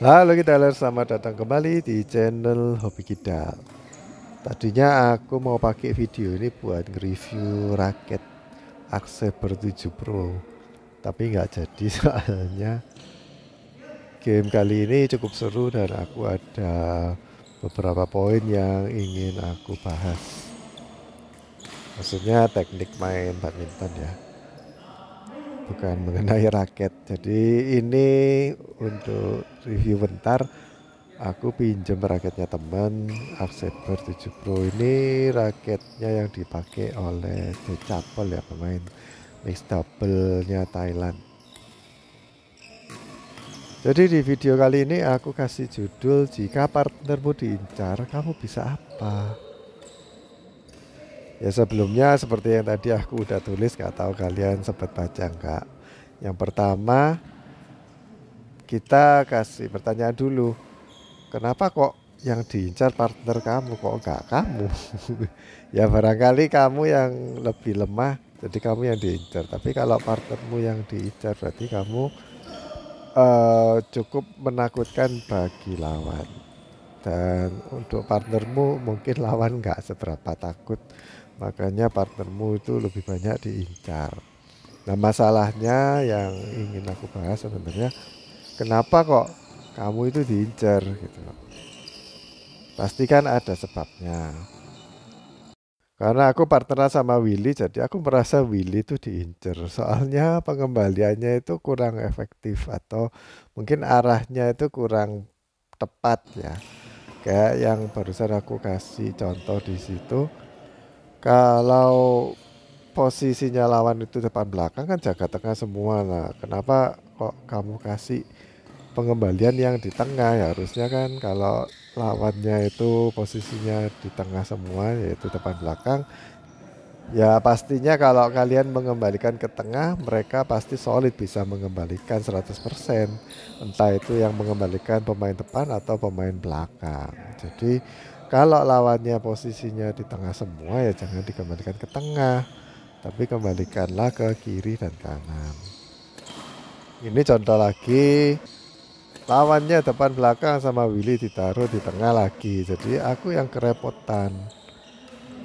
Halo kita Kitaler, selamat datang kembali di channel Hobi Kita. Tadinya aku mau pakai video ini buat review raket Axeber 7 Pro Tapi nggak jadi soalnya Game kali ini cukup seru dan aku ada beberapa poin yang ingin aku bahas Maksudnya teknik main badminton ya bukan mengenai raket. Jadi ini untuk review bentar. Aku pinjam raketnya teman Axeber 7 Pro ini raketnya yang dipakai oleh The Chapel ya pemain mix double-nya Thailand. Jadi di video kali ini aku kasih judul jika partnermu diincar kamu bisa apa? Ya sebelumnya seperti yang tadi aku udah tulis nggak tahu kalian sempat baca nggak. Yang pertama kita kasih pertanyaan dulu. Kenapa kok yang diincar partner kamu kok enggak kamu? ya barangkali kamu yang lebih lemah jadi kamu yang diincar. Tapi kalau partnermu yang diincar berarti kamu uh, cukup menakutkan bagi lawan. Dan untuk partnermu mungkin lawan enggak seberapa takut makanya partnermu itu lebih banyak diincar nah masalahnya yang ingin aku bahas sebenarnya kenapa kok kamu itu diincar gitu pastikan ada sebabnya karena aku partner sama Willy, jadi aku merasa Willy itu diincar. Soalnya pengembaliannya itu kurang efektif atau mungkin arahnya itu kurang tepat ya. Kayak yang barusan aku kasih contoh di situ, kalau posisinya lawan itu depan belakang kan jaga tengah semua lah kenapa kok kamu kasih pengembalian yang di tengah ya harusnya kan kalau lawannya itu posisinya di tengah semua yaitu depan belakang ya pastinya kalau kalian mengembalikan ke tengah mereka pasti solid bisa mengembalikan 100% entah itu yang mengembalikan pemain depan atau pemain belakang jadi kalau lawannya posisinya di tengah semua ya jangan dikembalikan ke tengah, tapi kembalikanlah ke kiri dan kanan. Ini contoh lagi lawannya depan belakang sama Willy ditaruh di tengah lagi. Jadi aku yang kerepotan.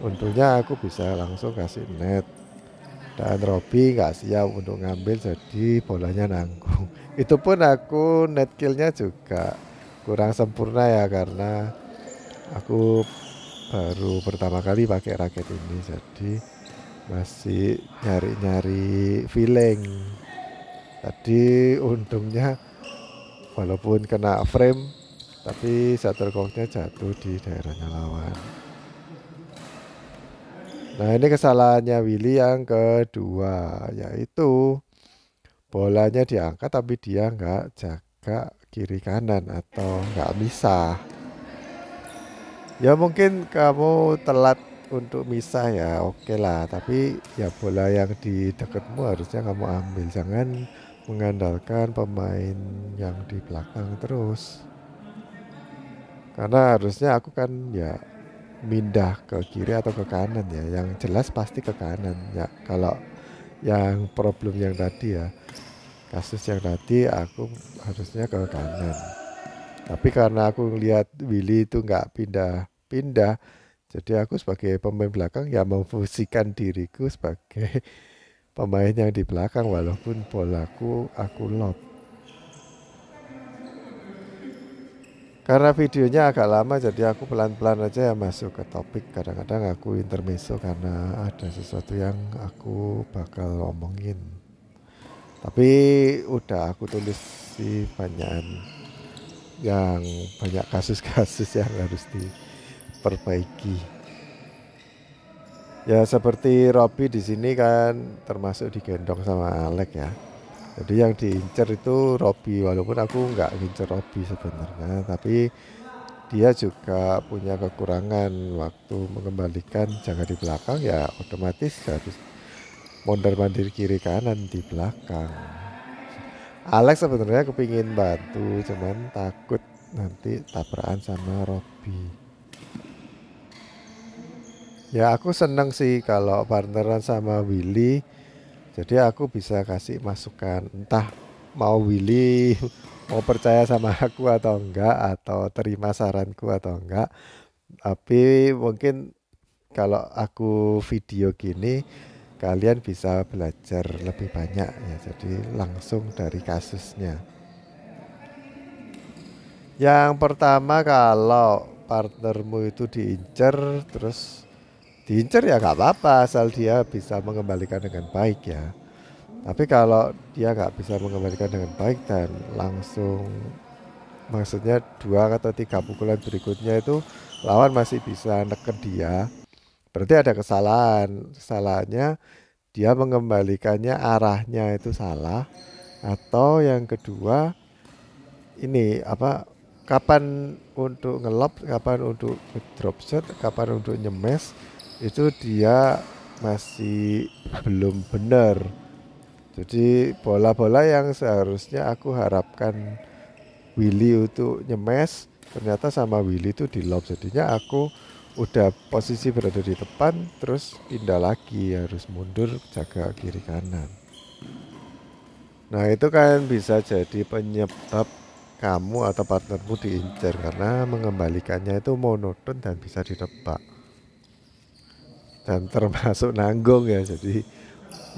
Untungnya aku bisa langsung kasih net dan Robby nggak siap untuk ngambil jadi bolanya nanggung itu pun aku net killnya juga kurang sempurna ya karena aku baru pertama kali pakai raket ini jadi masih nyari-nyari feeling tadi untungnya walaupun kena frame tapi shuttlecocknya jatuh di daerahnya lawan nah ini kesalahannya Willy yang kedua yaitu bolanya diangkat tapi dia nggak jaga kiri kanan atau nggak misah ya mungkin kamu telat untuk misah ya oke okay lah tapi ya bola yang di dekatmu harusnya kamu ambil jangan mengandalkan pemain yang di belakang terus karena harusnya aku kan ya mindah ke kiri atau ke kanan ya yang jelas pasti ke kanan ya kalau yang problem yang tadi ya kasus yang tadi aku harusnya ke kanan tapi karena aku ngelihat Willy itu nggak pindah-pindah, jadi aku sebagai pemain belakang ya memfungsikan diriku sebagai pemain yang di belakang walaupun bolaku aku lob. Karena videonya agak lama jadi aku pelan-pelan aja ya masuk ke topik. Kadang-kadang aku intermeso karena ada sesuatu yang aku bakal omongin. Tapi udah aku tulis di banyak yang banyak kasus-kasus yang harus diperbaiki. Ya seperti Robby di sini kan termasuk digendong sama Alek ya. Jadi yang diincer itu Robby. walaupun aku nggak ngincer Robby sebenarnya, tapi dia juga punya kekurangan waktu mengembalikan jaga di belakang ya otomatis harus mondar mandir kiri kanan di belakang. Alex sebenarnya kepingin bantu cuman takut nanti tabrakan sama Robby ya aku seneng sih kalau partneran sama Willy jadi aku bisa kasih masukan entah mau Willy mau percaya sama aku atau enggak atau terima saranku atau enggak tapi mungkin kalau aku video gini kalian bisa belajar lebih banyak ya jadi langsung dari kasusnya yang pertama kalau partnermu itu diincer terus diincer ya nggak apa-apa asal dia bisa mengembalikan dengan baik ya tapi kalau dia nggak bisa mengembalikan dengan baik dan langsung maksudnya dua atau tiga pukulan berikutnya itu lawan masih bisa neken dia Berarti ada kesalahan. salahnya dia mengembalikannya arahnya itu salah atau yang kedua ini apa kapan untuk ngelop, kapan untuk drop shot, kapan untuk nyemes itu dia masih belum benar. Jadi bola-bola yang seharusnya aku harapkan Willy untuk nyemes ternyata sama Willy itu di lob jadinya aku udah posisi berada di depan terus pindah lagi harus mundur jaga kiri kanan nah itu kan bisa jadi penyebab kamu atau partnermu diincar karena mengembalikannya itu monoton dan bisa ditebak dan termasuk nanggung ya jadi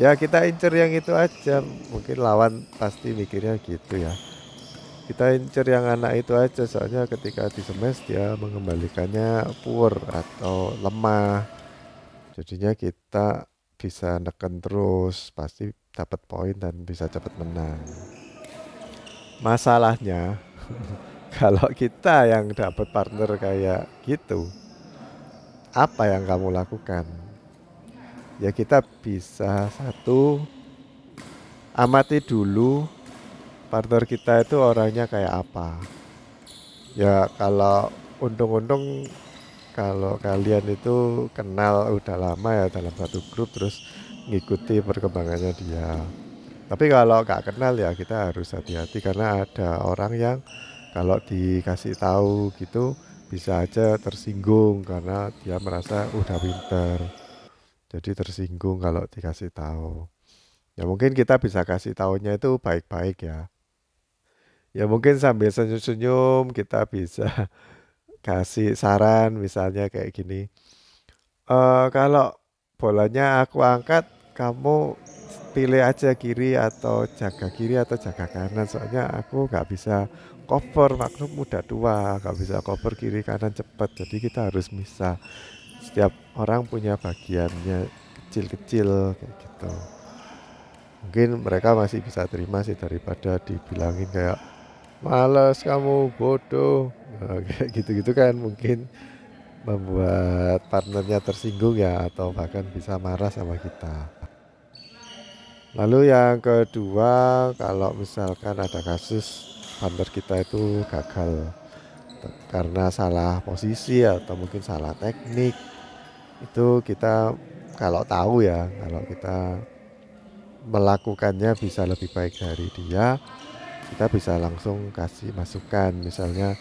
ya kita incer yang itu aja mungkin lawan pasti mikirnya gitu ya kita incer yang anak itu aja soalnya ketika di semes dia mengembalikannya poor atau lemah jadinya kita bisa neken terus pasti dapat poin dan bisa cepat menang masalahnya kalau kita yang dapat partner kayak gitu apa yang kamu lakukan ya kita bisa satu amati dulu partner kita itu orangnya kayak apa ya kalau untung-untung kalau kalian itu kenal udah lama ya dalam satu grup terus ngikuti perkembangannya dia tapi kalau nggak kenal ya kita harus hati-hati karena ada orang yang kalau dikasih tahu gitu bisa aja tersinggung karena dia merasa uh, udah pinter jadi tersinggung kalau dikasih tahu ya mungkin kita bisa kasih tahunya itu baik-baik ya ya mungkin sambil senyum-senyum kita bisa kasih saran misalnya kayak gini e, kalau bolanya aku angkat kamu pilih aja kiri atau jaga kiri atau jaga kanan soalnya aku nggak bisa cover maklum muda tua nggak bisa cover kiri kanan cepet jadi kita harus bisa setiap orang punya bagiannya kecil-kecil kayak gitu mungkin mereka masih bisa terima sih daripada dibilangin kayak males kamu bodoh nah, gitu-gitu kan mungkin membuat partnernya tersinggung ya atau bahkan bisa marah sama kita lalu yang kedua kalau misalkan ada kasus partner kita itu gagal karena salah posisi atau mungkin salah teknik itu kita kalau tahu ya kalau kita melakukannya bisa lebih baik dari dia kita bisa langsung kasih masukan misalnya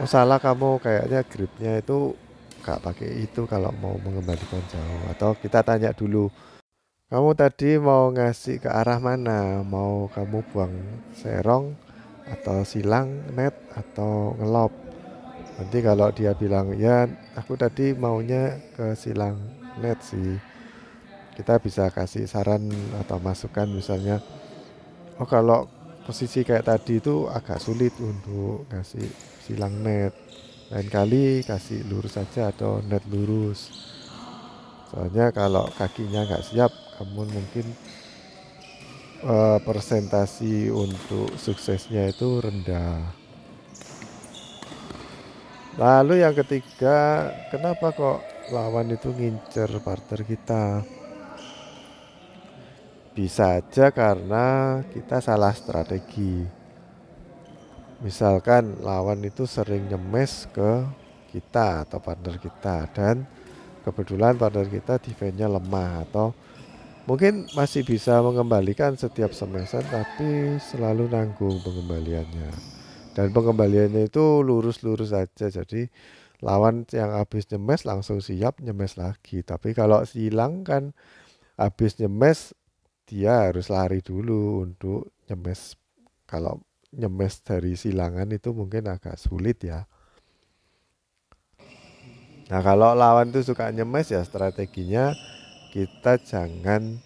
oh salah kamu kayaknya gripnya itu nggak pakai itu kalau mau mengembalikan jauh atau kita tanya dulu kamu tadi mau ngasih ke arah mana mau kamu buang serong atau silang net atau ngelop nanti kalau dia bilang ya aku tadi maunya ke silang net sih kita bisa kasih saran atau masukan misalnya oh kalau posisi kayak tadi itu agak sulit untuk ngasih silang net lain kali kasih lurus saja atau net lurus soalnya kalau kakinya nggak siap kamu mungkin uh, persentasi untuk suksesnya itu rendah lalu yang ketiga kenapa kok lawan itu ngincer partner kita bisa aja karena kita salah strategi. Misalkan lawan itu sering nyemes ke kita atau partner kita dan kebetulan partner kita defense-nya lemah atau mungkin masih bisa mengembalikan setiap semester tapi selalu nanggung pengembaliannya dan pengembaliannya itu lurus-lurus aja jadi lawan yang habis nyemes langsung siap nyemes lagi tapi kalau silang kan habis nyemes dia harus lari dulu untuk nyemes kalau nyemes dari silangan itu mungkin agak sulit ya nah kalau lawan tuh suka nyemes ya strateginya kita jangan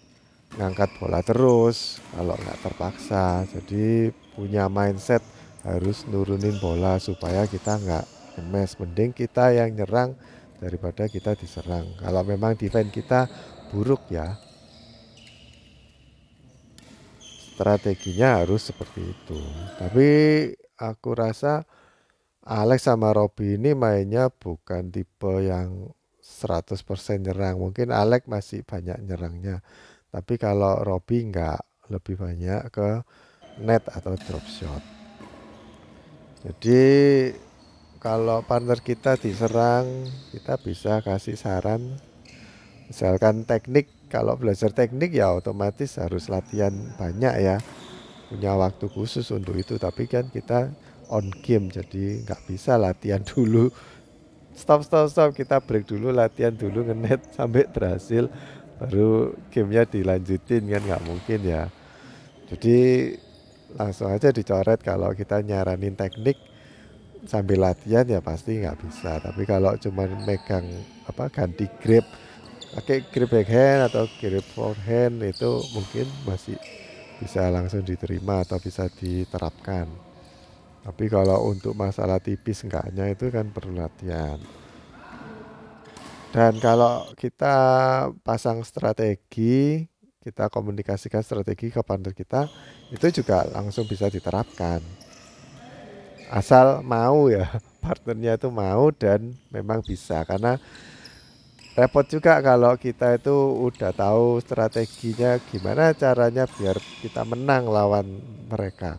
ngangkat bola terus kalau nggak terpaksa jadi punya mindset harus nurunin bola supaya kita nggak nyemes mending kita yang nyerang daripada kita diserang kalau memang defense kita buruk ya strateginya harus seperti itu. Tapi aku rasa Alex sama Robby ini mainnya bukan tipe yang 100% nyerang. Mungkin Alex masih banyak nyerangnya. Tapi kalau Robby enggak, lebih banyak ke net atau drop shot. Jadi kalau partner kita diserang, kita bisa kasih saran misalkan teknik kalau belajar teknik ya otomatis harus latihan banyak ya punya waktu khusus untuk itu tapi kan kita on game jadi nggak bisa latihan dulu stop stop stop kita break dulu latihan dulu ngenet sampai berhasil baru gamenya dilanjutin kan nggak mungkin ya jadi langsung aja dicoret kalau kita nyaranin teknik sambil latihan ya pasti nggak bisa tapi kalau cuma megang apa ganti grip pakai grip backhand atau grip forehand itu mungkin masih bisa langsung diterima atau bisa diterapkan. Tapi kalau untuk masalah tipis enggaknya itu kan perlu latihan. Dan kalau kita pasang strategi, kita komunikasikan strategi ke partner kita, itu juga langsung bisa diterapkan. Asal mau ya, partnernya itu mau dan memang bisa karena repot juga kalau kita itu udah tahu strateginya gimana caranya biar kita menang lawan mereka.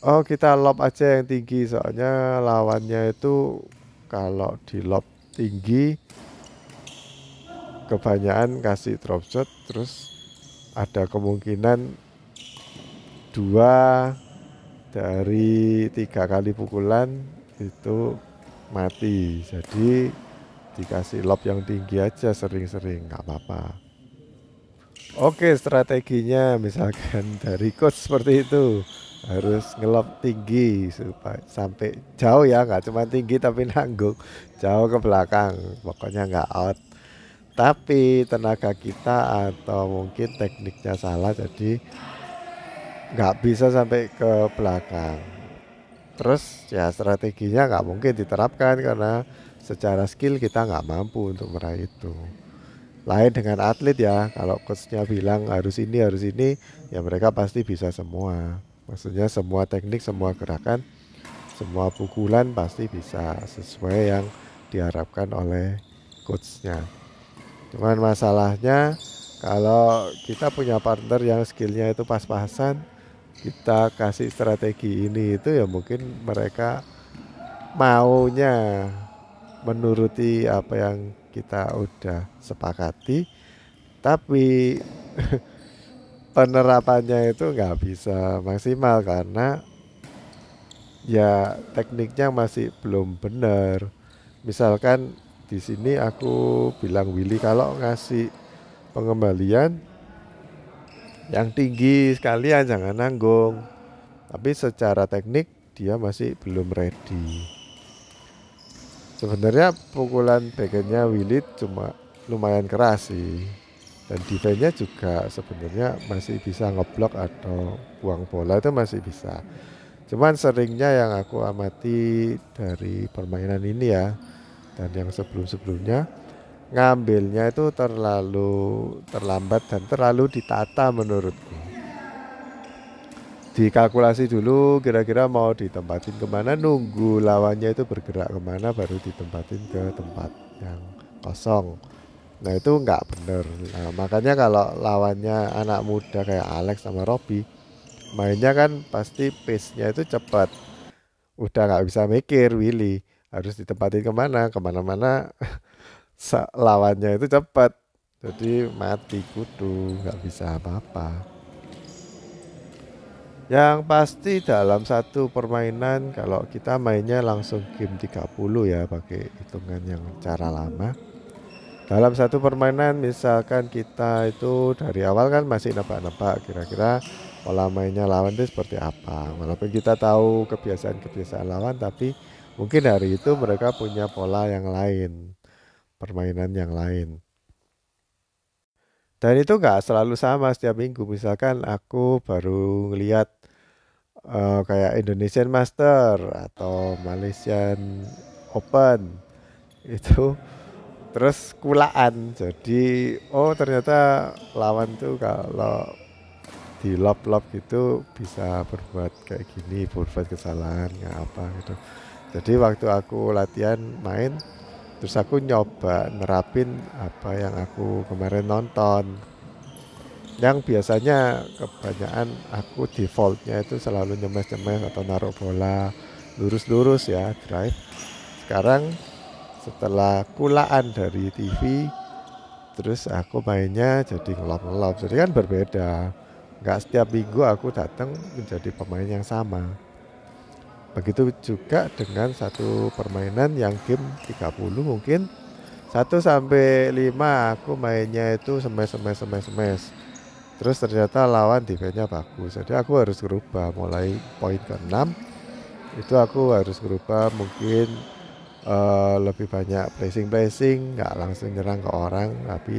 Oh kita lob aja yang tinggi soalnya lawannya itu kalau di lob tinggi kebanyakan kasih drop shot terus ada kemungkinan dua dari tiga kali pukulan itu mati jadi dikasih lob yang tinggi aja sering-sering nggak apa-apa oke strateginya misalkan dari coach seperti itu harus ngelop tinggi supaya sampai jauh ya nggak cuma tinggi tapi nanggung jauh ke belakang pokoknya nggak out tapi tenaga kita atau mungkin tekniknya salah jadi nggak bisa sampai ke belakang terus ya strateginya nggak mungkin diterapkan karena secara skill kita nggak mampu untuk meraih itu lain dengan atlet ya kalau coachnya bilang harus ini harus ini ya mereka pasti bisa semua maksudnya semua teknik semua gerakan semua pukulan pasti bisa sesuai yang diharapkan oleh coachnya cuman masalahnya kalau kita punya partner yang skillnya itu pas-pasan kita kasih strategi ini itu ya mungkin mereka maunya menuruti apa yang kita udah sepakati tapi penerapannya itu nggak bisa maksimal karena ya tekniknya masih belum benar misalkan di sini aku bilang Willy kalau ngasih pengembalian yang tinggi sekalian jangan nanggung tapi secara teknik dia masih belum ready sebenarnya pukulan backhandnya Wilit cuma lumayan keras sih dan defense-nya juga sebenarnya masih bisa ngeblok atau buang bola itu masih bisa cuman seringnya yang aku amati dari permainan ini ya dan yang sebelum-sebelumnya ngambilnya itu terlalu terlambat dan terlalu ditata menurutku dikalkulasi dulu kira-kira mau ditempatin kemana nunggu lawannya itu bergerak kemana baru ditempatin ke tempat yang kosong nah itu nggak bener nah, makanya kalau lawannya anak muda kayak Alex sama Robby mainnya kan pasti pace-nya itu cepat udah nggak bisa mikir Willy harus ditempatin kemana kemana-mana lawannya itu cepat jadi mati kudu nggak bisa apa-apa yang pasti dalam satu permainan kalau kita mainnya langsung game 30 ya pakai hitungan yang cara lama. Dalam satu permainan misalkan kita itu dari awal kan masih nebak-nebak kira-kira pola mainnya lawan itu seperti apa. Walaupun kita tahu kebiasaan-kebiasaan lawan tapi mungkin hari itu mereka punya pola yang lain, permainan yang lain. Dan itu nggak selalu sama setiap minggu. Misalkan aku baru ngeliat uh, kayak Indonesian Master atau Malaysian Open itu terus kulaan jadi oh ternyata lawan tuh kalau di lob-lob gitu bisa berbuat kayak gini berbuat kesalahan nggak apa gitu jadi waktu aku latihan main terus aku nyoba nerapin apa yang aku kemarin nonton yang biasanya kebanyakan aku defaultnya itu selalu nyemes-nyemes atau naruh bola lurus-lurus ya drive sekarang setelah kulaan dari TV terus aku mainnya jadi ngelop-ngelop jadi kan berbeda nggak setiap minggu aku datang menjadi pemain yang sama Begitu juga dengan satu permainan yang game 30 mungkin 1 sampai 5 aku mainnya itu semes semes semes semes. Terus ternyata lawan defense-nya bagus. Jadi aku harus berubah mulai poin ke-6 itu aku harus berubah mungkin uh, lebih banyak placing placing nggak langsung nyerang ke orang tapi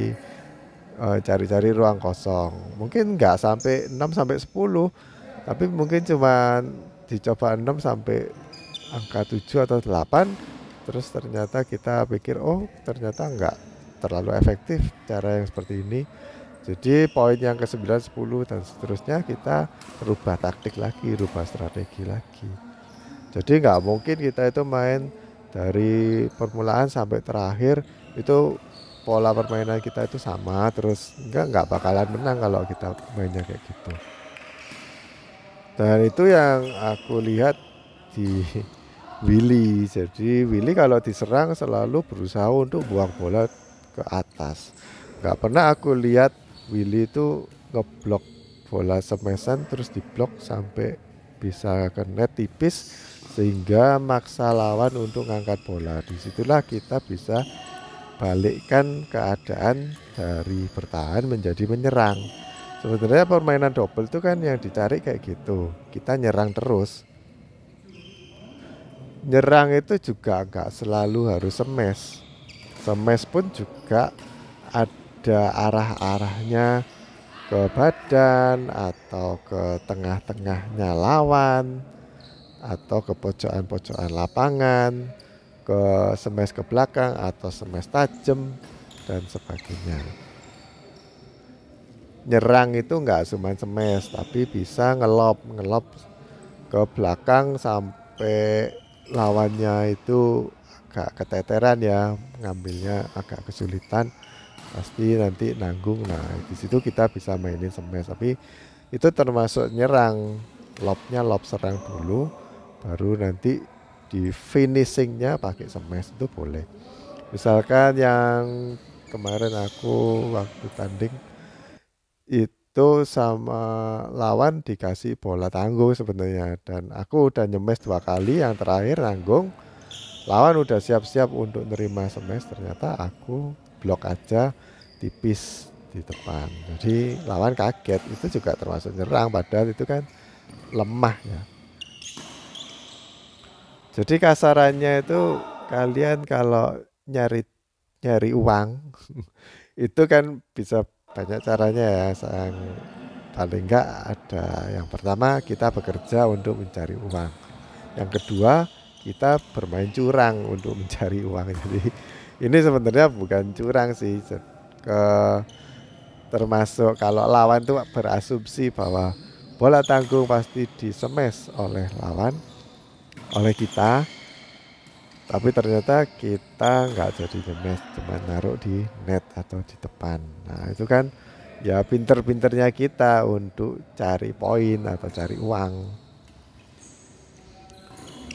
eh, cari-cari uh, ruang kosong mungkin nggak sampai 6 sampai 10 tapi mungkin cuma dicoba 6 sampai angka 7 atau 8 terus ternyata kita pikir oh ternyata enggak terlalu efektif cara yang seperti ini jadi poin yang ke 9, 10 dan seterusnya kita rubah taktik lagi, rubah strategi lagi. Jadi nggak mungkin kita itu main dari permulaan sampai terakhir itu pola permainan kita itu sama terus nggak nggak bakalan menang kalau kita mainnya kayak gitu. Dan itu yang aku lihat di Willy. Jadi Willy kalau diserang selalu berusaha untuk buang bola ke atas. Gak pernah aku lihat Willy itu ngeblok bola semesan terus diblok sampai bisa ke net tipis sehingga maksa lawan untuk ngangkat bola. Disitulah kita bisa balikkan keadaan dari bertahan menjadi menyerang. Sebenarnya permainan double itu kan yang dicari kayak gitu. Kita nyerang terus. Nyerang itu juga nggak selalu harus semes. Semes pun juga ada arah-arahnya ke badan atau ke tengah-tengahnya lawan atau ke pojokan-pojokan lapangan, ke semes ke belakang atau semes tajam dan sebagainya nyerang itu nggak cuma semes tapi bisa ngelop ngelop ke belakang sampai lawannya itu agak keteteran ya ngambilnya agak kesulitan pasti nanti nanggung nah di situ kita bisa mainin semes tapi itu termasuk nyerang lobnya lob serang dulu baru nanti di finishingnya pakai semes itu boleh misalkan yang kemarin aku waktu tanding itu sama lawan dikasih bola tanggung sebenarnya dan aku udah nyemes dua kali yang terakhir nanggung lawan udah siap-siap untuk nerima semes ternyata aku blok aja tipis di depan jadi lawan kaget itu juga termasuk nyerang padahal itu kan lemah ya jadi kasarannya itu kalian kalau nyari nyari uang itu kan bisa banyak caranya ya sayang paling enggak ada yang pertama kita bekerja untuk mencari uang yang kedua kita bermain curang untuk mencari uang jadi ini sebenarnya bukan curang sih ke termasuk kalau lawan itu berasumsi bahwa bola tanggung pasti disemes oleh lawan oleh kita tapi ternyata kita nggak jadi nyemes cuma naruh di net atau di depan nah itu kan ya pinter-pinternya kita untuk cari poin atau cari uang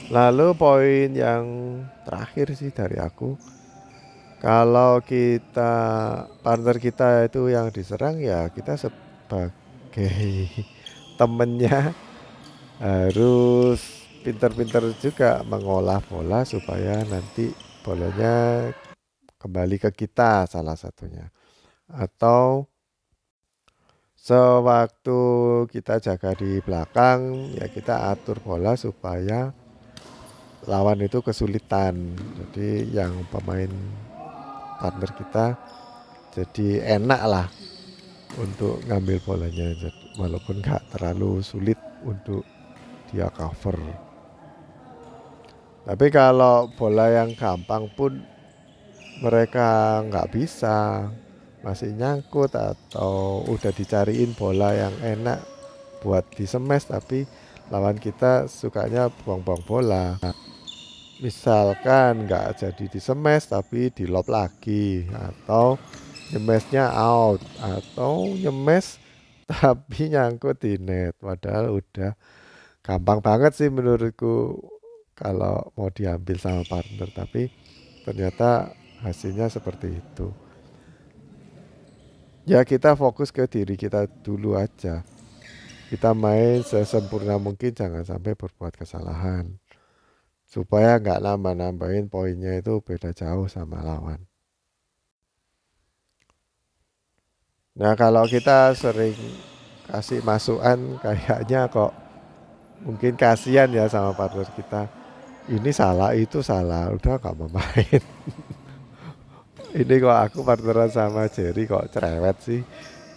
lalu poin yang terakhir sih dari aku kalau kita partner kita itu yang diserang ya kita sebagai temennya harus Pinter-pinter juga mengolah bola supaya nanti bolanya kembali ke kita salah satunya atau sewaktu kita jaga di belakang ya kita atur bola supaya lawan itu kesulitan jadi yang pemain partner kita jadi enak lah untuk ngambil bolanya walaupun nggak terlalu sulit untuk dia cover tapi kalau bola yang gampang pun mereka nggak bisa masih nyangkut atau udah dicariin bola yang enak buat di semes tapi lawan kita sukanya buang-buang bola misalkan nggak jadi di semes tapi di lob lagi atau nyemesnya out atau nyemes tapi nyangkut di net padahal udah gampang banget sih menurutku kalau mau diambil sama partner tapi ternyata hasilnya seperti itu ya kita fokus ke diri kita dulu aja kita main sesempurna mungkin jangan sampai berbuat kesalahan supaya nggak lama nambahin poinnya itu beda jauh sama lawan Nah kalau kita sering kasih masukan kayaknya kok mungkin kasihan ya sama partner kita ini salah itu salah udah gak mau main ini kok aku partneran sama Jerry kok cerewet sih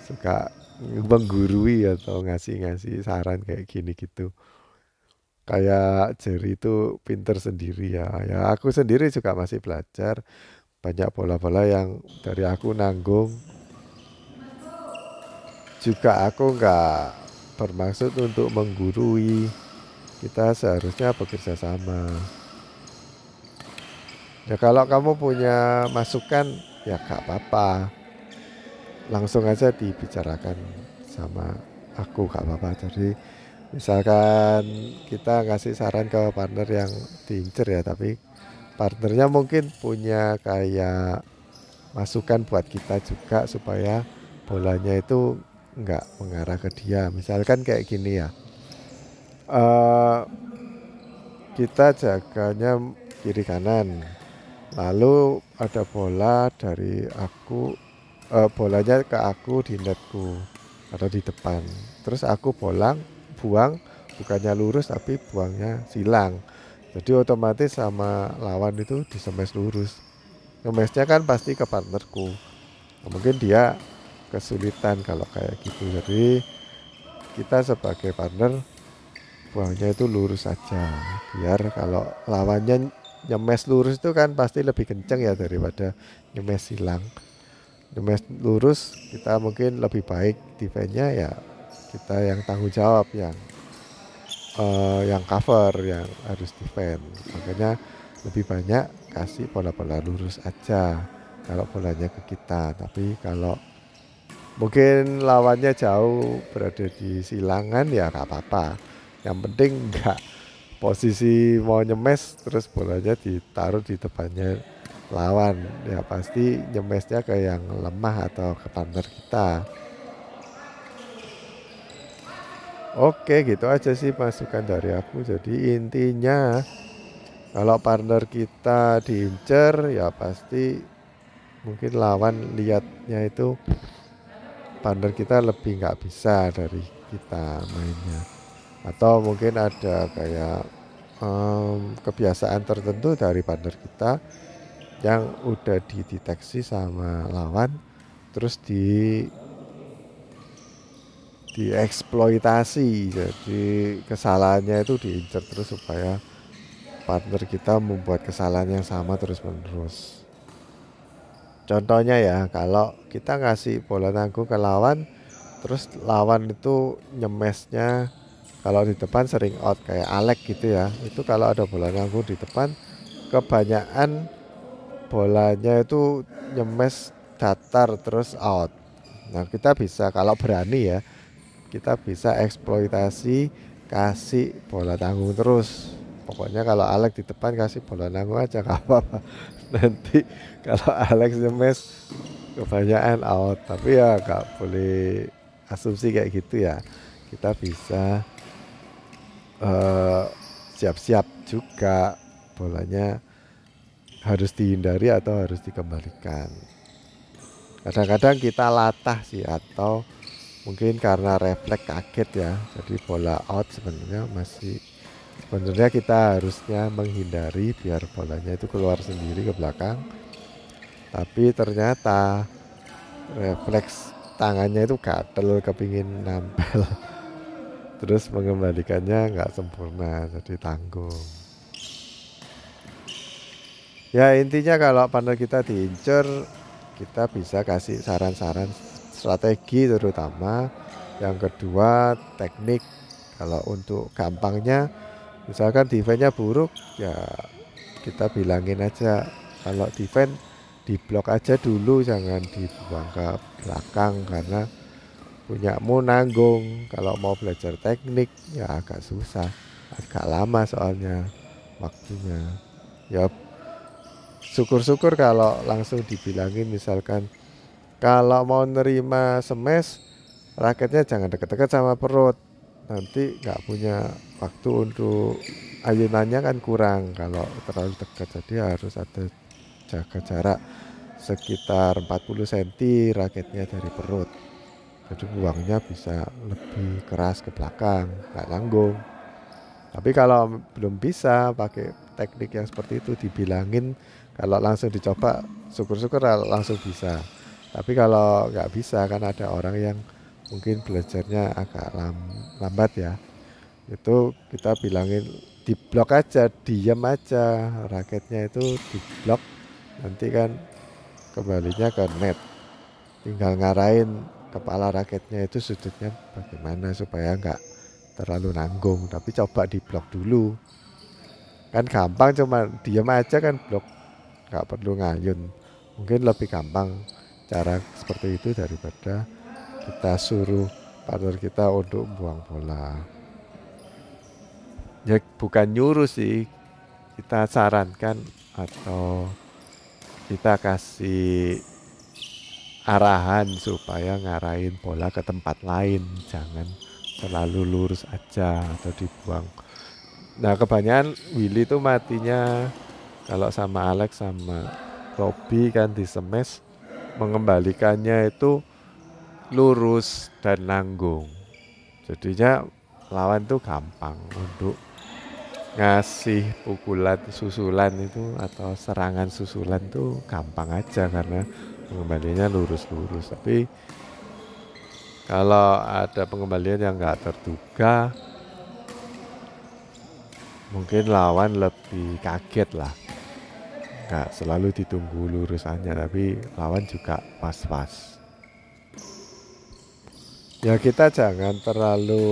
suka menggurui atau ngasih-ngasih saran kayak gini gitu kayak Jerry itu pinter sendiri ya ya aku sendiri juga masih belajar banyak bola-bola yang dari aku nanggung juga aku nggak bermaksud untuk menggurui kita seharusnya bekerja sama. Ya kalau kamu punya masukan ya gak apa-apa. Langsung aja dibicarakan sama aku gak apa-apa. Jadi misalkan kita ngasih saran ke partner yang diincer ya tapi partnernya mungkin punya kayak masukan buat kita juga supaya bolanya itu nggak mengarah ke dia. Misalkan kayak gini ya uh, kita jaganya kiri kanan. Lalu ada bola dari aku, uh, bolanya ke aku di netku atau di depan. Terus aku bolang, buang, bukannya lurus tapi buangnya silang. Jadi otomatis sama lawan itu disemes lurus. Semesnya kan pasti ke partnerku. Nah, mungkin dia kesulitan kalau kayak gitu. Jadi kita sebagai partner buangnya itu lurus aja biar kalau lawannya nyemes lurus itu kan pasti lebih kenceng ya daripada nyemes silang nyemes lurus kita mungkin lebih baik defense-nya ya kita yang tanggung jawab yang uh, yang cover yang harus defend makanya lebih banyak kasih bola-bola lurus aja kalau bolanya ke kita tapi kalau mungkin lawannya jauh berada di silangan ya nggak apa-apa yang penting enggak posisi mau nyemes terus bolanya ditaruh di depannya lawan ya pasti nyemesnya ke yang lemah atau ke partner kita Oke gitu aja sih masukan dari aku Jadi intinya Kalau partner kita diincer Ya pasti Mungkin lawan lihatnya itu Partner kita lebih nggak bisa dari kita mainnya atau mungkin ada kayak um, kebiasaan tertentu dari partner kita yang udah dideteksi sama lawan terus di dieksploitasi jadi kesalahannya itu diincar terus supaya partner kita membuat kesalahan yang sama terus menerus contohnya ya kalau kita ngasih bola tangguh ke lawan terus lawan itu nyemesnya kalau di depan sering out kayak Alex gitu ya itu kalau ada bola nganggur di depan kebanyakan bolanya itu nyemes datar terus out nah kita bisa kalau berani ya kita bisa eksploitasi kasih bola tanggung terus pokoknya kalau Alex di depan kasih bola nanggung aja gak apa-apa nanti kalau Alex nyemes kebanyakan out tapi ya gak boleh asumsi kayak gitu ya kita bisa Eh, siap-siap uh, juga bolanya harus dihindari atau harus dikembalikan. Kadang-kadang kita latah sih atau mungkin karena refleks kaget ya. Jadi bola out sebenarnya masih sebenarnya kita harusnya menghindari biar bolanya itu keluar sendiri ke belakang. Tapi ternyata refleks tangannya itu gatel kepingin nampel terus mengembalikannya nggak sempurna jadi tanggung ya intinya kalau panel kita diincer kita bisa kasih saran-saran strategi terutama yang kedua teknik kalau untuk gampangnya misalkan defense-nya buruk ya kita bilangin aja kalau defense di blok aja dulu jangan dibuang ke belakang karena punya mau nanggung kalau mau belajar teknik ya agak susah agak lama soalnya waktunya ya syukur-syukur kalau langsung dibilangin misalkan kalau mau nerima semes raketnya jangan deket-deket sama perut nanti nggak punya waktu untuk ayunannya kan kurang kalau terlalu dekat jadi harus ada jaga jarak sekitar 40 cm raketnya dari perut jadi buangnya bisa lebih keras ke belakang nggak tanggung tapi kalau belum bisa pakai teknik yang seperti itu dibilangin kalau langsung dicoba syukur-syukur langsung bisa tapi kalau nggak bisa kan ada orang yang mungkin belajarnya agak lambat ya itu kita bilangin di blok aja diam aja raketnya itu di blok nanti kan kembalinya ke net tinggal ngarahin kepala raketnya itu sudutnya bagaimana supaya nggak terlalu nanggung tapi coba diblok dulu kan gampang cuma diam aja kan blok nggak perlu ngayun mungkin lebih gampang cara seperti itu daripada kita suruh partner kita untuk buang bola ya bukan nyuruh sih kita sarankan atau kita kasih arahan supaya ngarahin bola ke tempat lain jangan terlalu lurus aja atau dibuang nah kebanyakan Willy tuh matinya kalau sama Alex sama Robby kan di semes mengembalikannya itu lurus dan nanggung jadinya lawan tuh gampang untuk ngasih pukulan susulan itu atau serangan susulan tuh gampang aja karena pengembaliannya lurus-lurus tapi kalau ada pengembalian yang nggak terduga mungkin lawan lebih kaget lah nggak selalu ditunggu lurusannya tapi lawan juga pas-pas ya kita jangan terlalu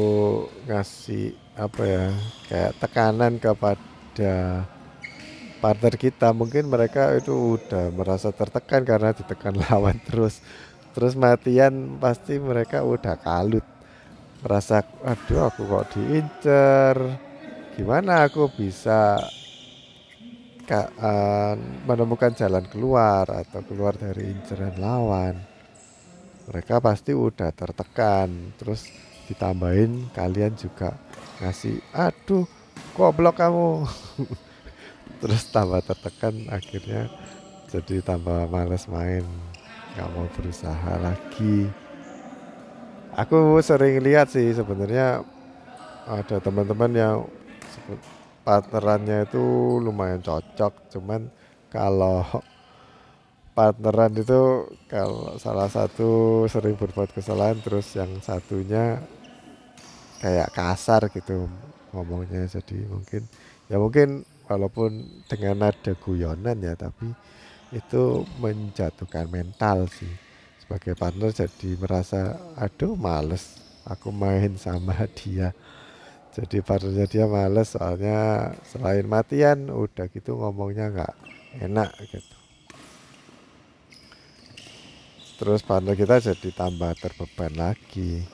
ngasih apa ya kayak tekanan kepada partner kita mungkin mereka itu udah merasa tertekan karena ditekan lawan terus terus matian pasti mereka udah kalut merasa aduh aku kok diincer gimana aku bisa ka, eh, menemukan jalan keluar atau keluar dari inceran lawan mereka pasti udah tertekan terus ditambahin kalian juga ngasih aduh kok blok kamu terus tambah tertekan akhirnya jadi tambah males main nggak mau berusaha lagi aku sering lihat sih sebenarnya ada teman-teman yang partnerannya itu lumayan cocok cuman kalau partneran itu kalau salah satu sering berbuat kesalahan terus yang satunya kayak kasar gitu ngomongnya jadi mungkin ya mungkin walaupun dengan ada guyonan ya tapi itu menjatuhkan mental sih sebagai partner jadi merasa aduh males aku main sama dia jadi partnernya dia males soalnya selain matian udah gitu ngomongnya nggak enak gitu terus partner kita jadi tambah terbeban lagi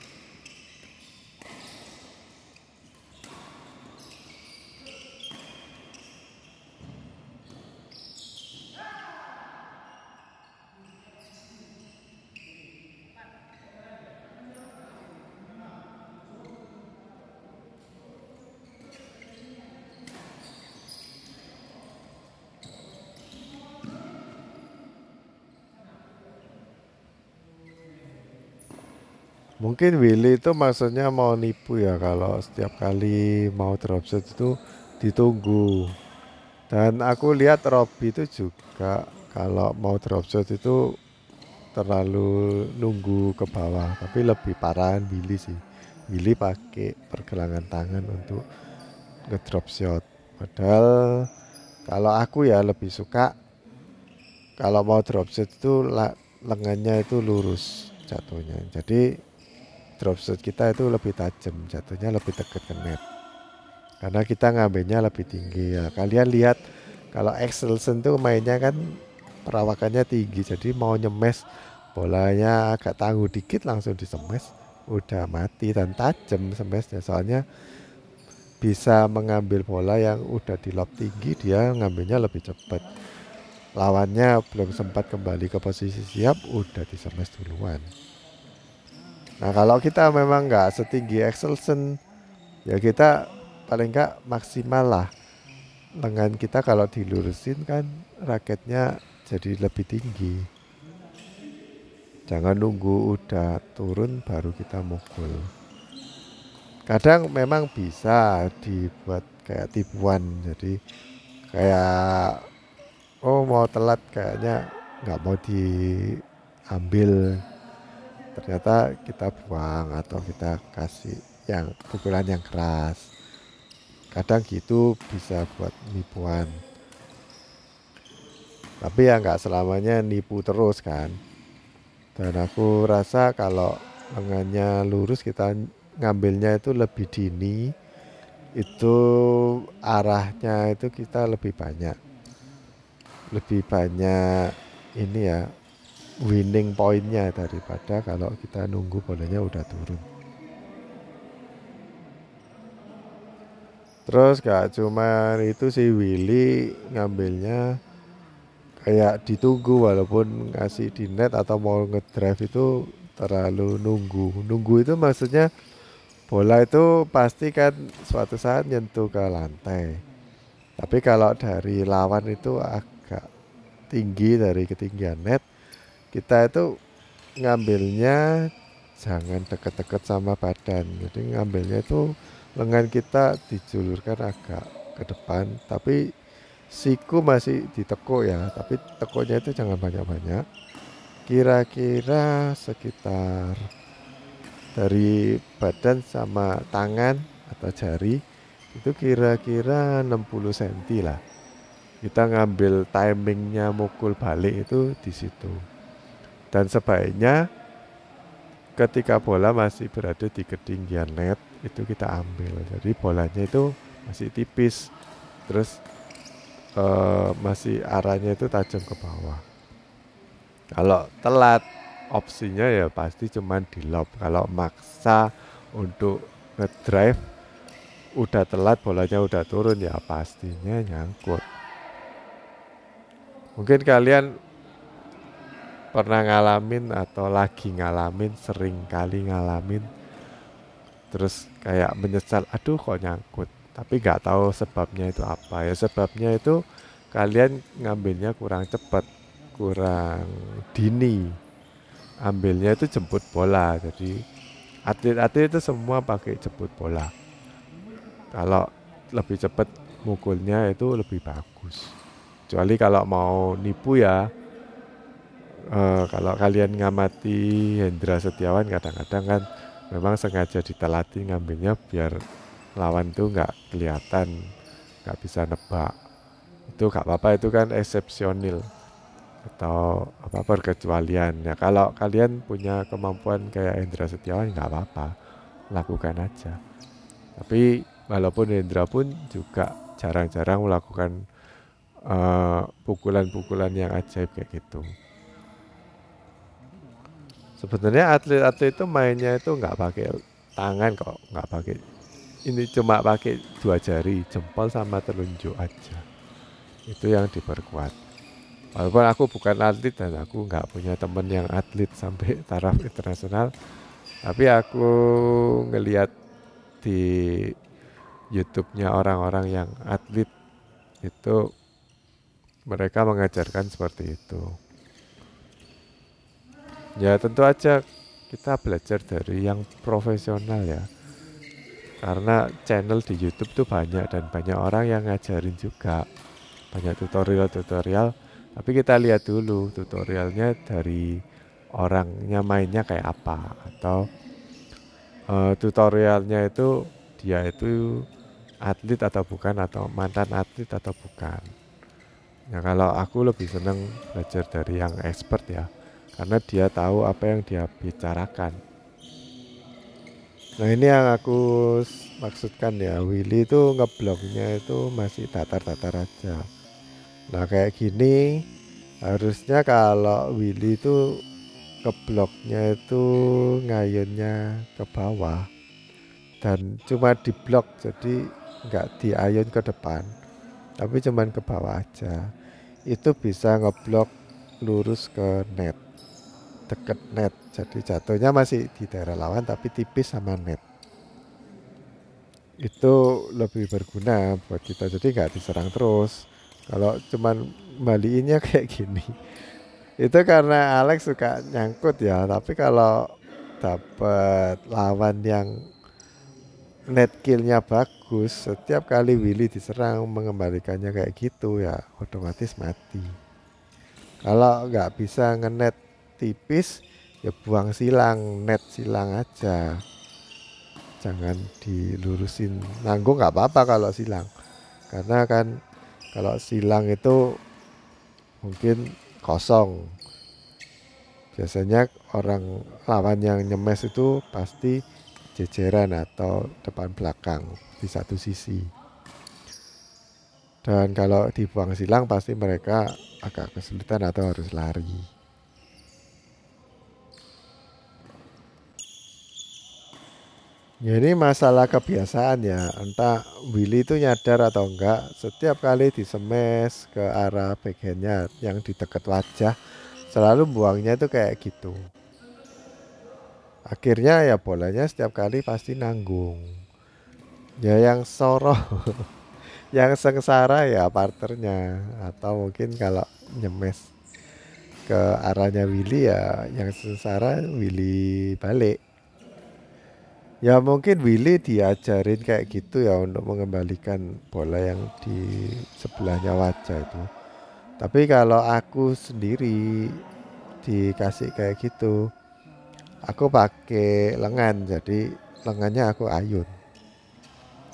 mungkin Willy itu maksudnya mau nipu ya kalau setiap kali mau dropshot itu ditunggu dan aku lihat Robby itu juga kalau mau dropshot itu terlalu nunggu ke bawah tapi lebih parahan Willy sih Willy pakai pergelangan tangan untuk ngedrop shot padahal kalau aku ya lebih suka kalau mau drop shot itu lengannya itu lurus jatuhnya jadi drop shot kita itu lebih tajam jatuhnya lebih dekat ke net karena kita ngambilnya lebih tinggi ya kalian lihat kalau Excelsen tuh mainnya kan perawakannya tinggi jadi mau nyemes bolanya agak tangguh dikit langsung disemes udah mati dan tajam semesnya soalnya bisa mengambil bola yang udah di lob tinggi dia ngambilnya lebih cepat lawannya belum sempat kembali ke posisi siap udah disemes duluan Nah kalau kita memang nggak setinggi Excelsen, ya kita paling nggak maksimal lah lengan kita kalau dilurusin kan raketnya jadi lebih tinggi. Jangan nunggu udah turun baru kita mukul. Kadang memang bisa dibuat kayak tipuan, jadi kayak oh mau telat kayaknya nggak mau diambil ternyata kita buang atau kita kasih yang pukulan yang keras kadang gitu bisa buat nipuan tapi ya nggak selamanya nipu terus kan dan aku rasa kalau lengannya lurus kita ngambilnya itu lebih dini itu arahnya itu kita lebih banyak lebih banyak ini ya winning pointnya daripada kalau kita nunggu bolanya udah turun. Terus gak cuma itu si Willy ngambilnya kayak ditunggu walaupun ngasih di net atau mau ngedrive itu terlalu nunggu. Nunggu itu maksudnya bola itu pasti kan suatu saat nyentuh ke lantai. Tapi kalau dari lawan itu agak tinggi dari ketinggian net, kita itu ngambilnya jangan deket-deket sama badan jadi ngambilnya itu lengan kita dijulurkan agak ke depan tapi siku masih ditekuk ya tapi tekuknya itu jangan banyak-banyak kira-kira sekitar dari badan sama tangan atau jari itu kira-kira 60 cm lah kita ngambil timingnya mukul balik itu di situ dan sebaiknya ketika bola masih berada di ketinggian net itu kita ambil. Jadi bolanya itu masih tipis. Terus uh, masih arahnya itu tajam ke bawah. Kalau telat opsinya ya pasti cuman di lob. Kalau maksa untuk ngedrive udah telat bolanya udah turun ya pastinya nyangkut. Mungkin kalian pernah ngalamin atau lagi ngalamin sering kali ngalamin terus kayak menyesal aduh kok nyangkut tapi nggak tahu sebabnya itu apa ya sebabnya itu kalian ngambilnya kurang cepat kurang dini ambilnya itu jemput bola jadi atlet-atlet itu semua pakai jemput bola kalau lebih cepat mukulnya itu lebih bagus kecuali kalau mau nipu ya uh, kalau kalian ngamati Hendra Setiawan kadang-kadang kan memang sengaja ditelati ngambilnya biar lawan tuh nggak kelihatan nggak bisa nebak itu nggak apa-apa itu kan eksepsional atau apa perkecualian ya kalau kalian punya kemampuan kayak Hendra Setiawan nggak apa-apa lakukan aja tapi walaupun Hendra pun juga jarang-jarang melakukan eh, pukulan-pukulan uh, pukulan -pukulan yang ajaib kayak gitu Sebenarnya atlet-atlet itu mainnya itu nggak pakai tangan kok, nggak pakai ini cuma pakai dua jari, jempol sama telunjuk aja. Itu yang diperkuat. Walaupun aku bukan atlet dan aku nggak punya temen yang atlet sampai taraf internasional, tapi aku ngelihat di YouTube-nya orang-orang yang atlet itu mereka mengajarkan seperti itu. Ya tentu aja kita belajar dari yang profesional ya. Karena channel di YouTube tuh banyak dan banyak orang yang ngajarin juga. Banyak tutorial-tutorial, tapi kita lihat dulu tutorialnya dari orangnya mainnya kayak apa atau uh, tutorialnya itu dia itu atlet atau bukan atau mantan atlet atau bukan. Ya kalau aku lebih seneng belajar dari yang expert ya karena dia tahu apa yang dia bicarakan. Nah ini yang aku maksudkan ya Willy itu ngebloknya itu masih datar-datar aja. Nah kayak gini harusnya kalau Willy itu kebloknya itu ngayunnya ke bawah dan cuma diblok jadi nggak diayun ke depan tapi cuman ke bawah aja itu bisa ngeblok lurus ke net deket net. Jadi jatuhnya masih di daerah lawan tapi tipis sama net. Itu lebih berguna buat kita. Jadi nggak diserang terus. Kalau cuman baliinnya kayak gini. Itu karena Alex suka nyangkut ya. Tapi kalau dapat lawan yang net killnya bagus setiap kali Willy diserang mengembalikannya kayak gitu ya otomatis mati kalau nggak bisa ngenet tipis ya buang silang net silang aja jangan dilurusin nanggung nggak apa-apa kalau silang karena kan kalau silang itu mungkin kosong biasanya orang lawan yang nyemes itu pasti jejeran atau depan belakang di satu sisi dan kalau dibuang silang pasti mereka agak kesulitan atau harus lari Ya ini masalah kebiasaan ya. Entah Willy itu nyadar atau enggak, setiap kali disemes ke arah backhandnya yang di dekat wajah, selalu buangnya itu kayak gitu. Akhirnya ya bolanya setiap kali pasti nanggung. Ya yang soroh, yang sengsara ya parternya atau mungkin kalau nyemes ke arahnya Willy ya yang sengsara Willy balik Ya mungkin Willy diajarin kayak gitu ya untuk mengembalikan bola yang di sebelahnya wajah itu. Tapi kalau aku sendiri dikasih kayak gitu, aku pakai lengan jadi lengannya aku ayun.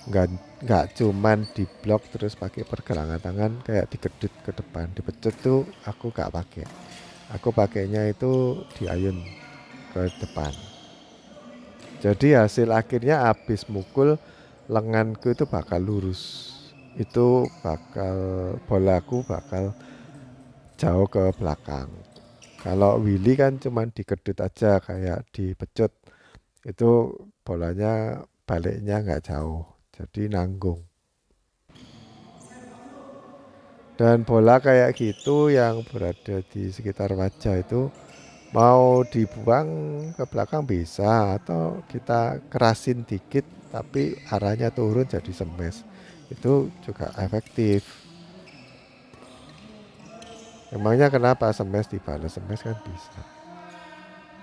Nggak nggak cuman di blok terus pakai pergelangan tangan kayak digedut ke depan, dipecut tuh aku gak pakai. Aku pakainya itu diayun ke depan jadi hasil akhirnya habis mukul lenganku itu bakal lurus. Itu bakal bolaku bakal jauh ke belakang. Kalau Willy kan cuman dikedut aja kayak dipecut. Itu bolanya baliknya nggak jauh. Jadi nanggung. Dan bola kayak gitu yang berada di sekitar wajah itu mau dibuang ke belakang bisa atau kita kerasin dikit tapi arahnya turun jadi semes itu juga efektif emangnya kenapa semes dibalas semes kan bisa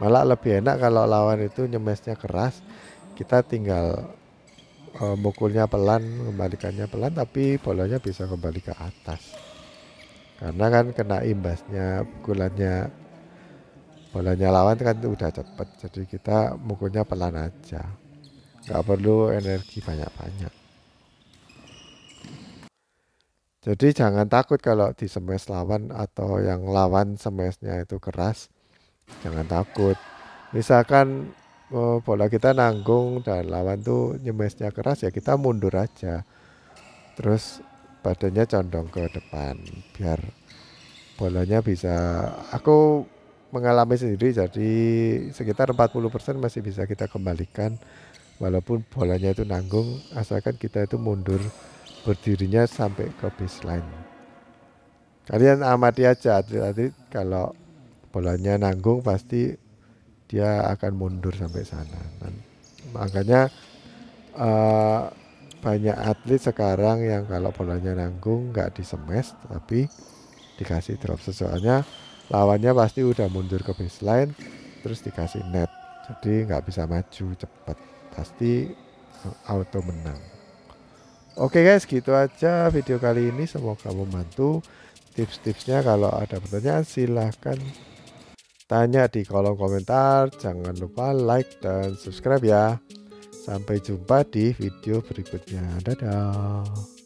malah lebih enak kalau lawan itu nyemesnya keras kita tinggal uh, mukulnya pelan kembalikannya pelan tapi bolanya bisa kembali ke atas karena kan kena imbasnya pukulannya bolanya lawan kan udah cepet jadi kita mukulnya pelan aja nggak perlu energi banyak-banyak jadi jangan takut kalau di semes lawan atau yang lawan semesnya itu keras jangan takut misalkan eh, bola kita nanggung dan lawan tuh nyemesnya keras ya kita mundur aja terus badannya condong ke depan biar bolanya bisa aku mengalami sendiri jadi sekitar 40% masih bisa kita kembalikan walaupun bolanya itu nanggung asalkan kita itu mundur berdirinya sampai ke baseline kalian amati aja tadi kalau bolanya nanggung pasti dia akan mundur sampai sana Dan makanya uh, banyak atlet sekarang yang kalau bolanya nanggung nggak disemest tapi dikasih drop sesuanya lawannya pasti udah mundur ke baseline terus dikasih net jadi nggak bisa maju cepat pasti auto menang oke guys gitu aja video kali ini semoga membantu tips-tipsnya kalau ada pertanyaan silahkan tanya di kolom komentar jangan lupa like dan subscribe ya sampai jumpa di video berikutnya dadah